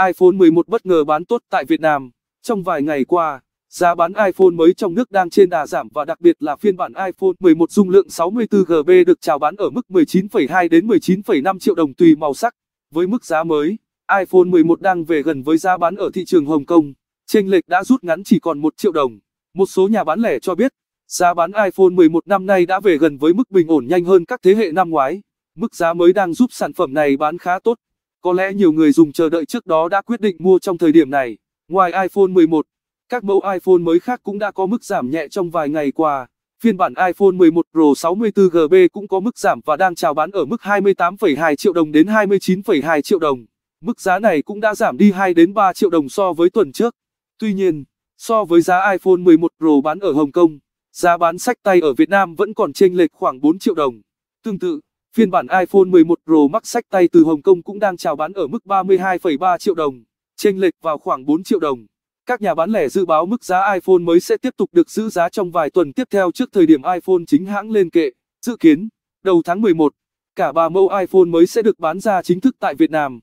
iPhone 11 bất ngờ bán tốt tại Việt Nam. Trong vài ngày qua, giá bán iPhone mới trong nước đang trên đà giảm và đặc biệt là phiên bản iPhone 11 dung lượng 64GB được chào bán ở mức 19,2 đến 19,5 triệu đồng tùy màu sắc. Với mức giá mới, iPhone 11 đang về gần với giá bán ở thị trường Hồng Kông, chênh lệch đã rút ngắn chỉ còn 1 triệu đồng. Một số nhà bán lẻ cho biết, giá bán iPhone 11 năm nay đã về gần với mức bình ổn nhanh hơn các thế hệ năm ngoái. Mức giá mới đang giúp sản phẩm này bán khá tốt. Có lẽ nhiều người dùng chờ đợi trước đó đã quyết định mua trong thời điểm này. Ngoài iPhone 11, các mẫu iPhone mới khác cũng đã có mức giảm nhẹ trong vài ngày qua. Phiên bản iPhone 11 Pro 64GB cũng có mức giảm và đang chào bán ở mức 28,2 triệu đồng đến 29,2 triệu đồng. Mức giá này cũng đã giảm đi 2 đến 3 triệu đồng so với tuần trước. Tuy nhiên, so với giá iPhone 11 Pro bán ở Hồng Kông, giá bán sách tay ở Việt Nam vẫn còn chênh lệch khoảng 4 triệu đồng. Tương tự Phiên bản iPhone 11 Pro Max sách tay từ Hồng Kông cũng đang chào bán ở mức 32,3 triệu đồng, chênh lệch vào khoảng 4 triệu đồng. Các nhà bán lẻ dự báo mức giá iPhone mới sẽ tiếp tục được giữ giá trong vài tuần tiếp theo trước thời điểm iPhone chính hãng lên kệ. Dự kiến, đầu tháng 11, cả ba mẫu iPhone mới sẽ được bán ra chính thức tại Việt Nam.